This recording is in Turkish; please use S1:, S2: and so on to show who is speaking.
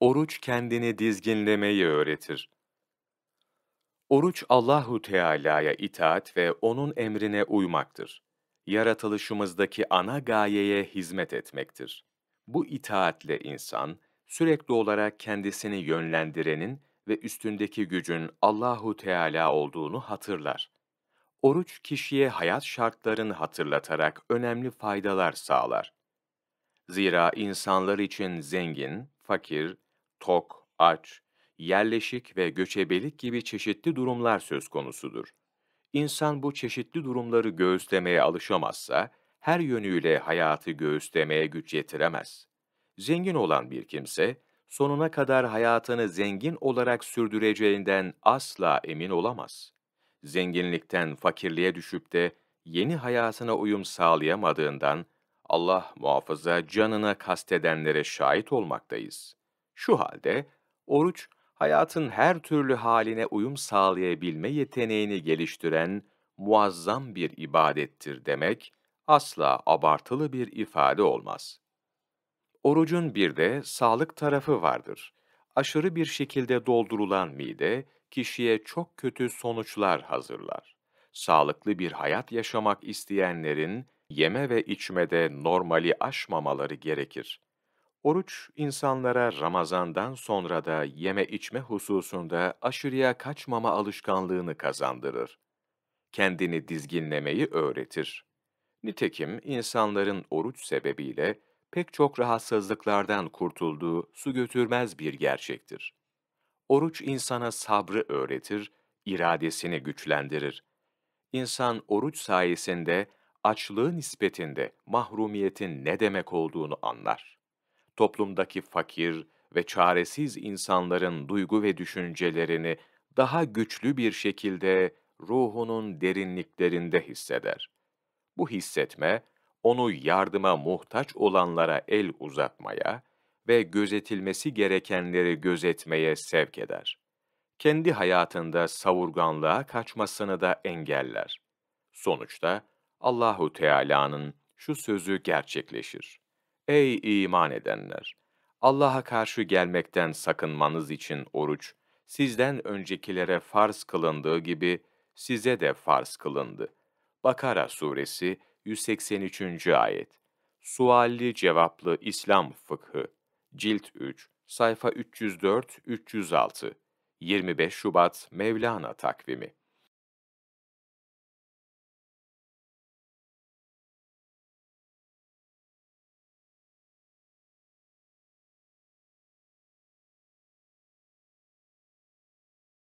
S1: oruç kendini dizginlemeyi öğretir. Oruç Allahu Teala'ya itaat ve onun emrine uymaktır. Yaratılışımızdaki ana gayeye hizmet etmektir. Bu itaatle insan sürekli olarak kendisini yönlendirenin ve üstündeki gücün Allahu Teala olduğunu hatırlar. Oruç kişiye hayat şartlarını hatırlatarak önemli faydalar sağlar. Zira insanlar için zengin, fakir, tok, aç, yerleşik ve göçebelik gibi çeşitli durumlar söz konusudur. İnsan bu çeşitli durumları göğüslemeye alışamazsa, her yönüyle hayatı göğüslemeye güç yetiremez. Zengin olan bir kimse, sonuna kadar hayatını zengin olarak sürdüreceğinden asla emin olamaz. Zenginlikten fakirliğe düşüp de yeni hayatına uyum sağlayamadığından, Allah muhafaza canına kastedenlere şahit olmaktayız. Şu halde oruç hayatın her türlü haline uyum sağlayabilme yeteneğini geliştiren muazzam bir ibadettir demek asla abartılı bir ifade olmaz. Orucun bir de sağlık tarafı vardır. Aşırı bir şekilde doldurulan mide kişiye çok kötü sonuçlar hazırlar. Sağlıklı bir hayat yaşamak isteyenlerin yeme ve içmede normali aşmamaları gerekir. Oruç, insanlara Ramazan'dan sonra da yeme içme hususunda aşırıya kaçmama alışkanlığını kazandırır. Kendini dizginlemeyi öğretir. Nitekim insanların oruç sebebiyle pek çok rahatsızlıklardan kurtulduğu su götürmez bir gerçektir. Oruç insana sabrı öğretir, iradesini güçlendirir. İnsan oruç sayesinde açlığın nispetinde mahrumiyetin ne demek olduğunu anlar toplumdaki fakir ve çaresiz insanların duygu ve düşüncelerini daha güçlü bir şekilde ruhunun derinliklerinde hisseder. Bu hissetme, onu yardıma muhtaç olanlara el uzatmaya ve gözetilmesi gerekenleri gözetmeye sevk eder. Kendi hayatında savurganlığa kaçmasını da engeller. Sonuçta Allahu Teala'nın şu sözü gerçekleşir. Ey iman edenler! Allah'a karşı gelmekten sakınmanız için oruç, sizden öncekilere farz kılındığı gibi size de farz kılındı. Bakara Suresi 183. Ayet Sualli Cevaplı İslam Fıkhı Cilt 3 Sayfa 304-306 25 Şubat Mevlana Takvimi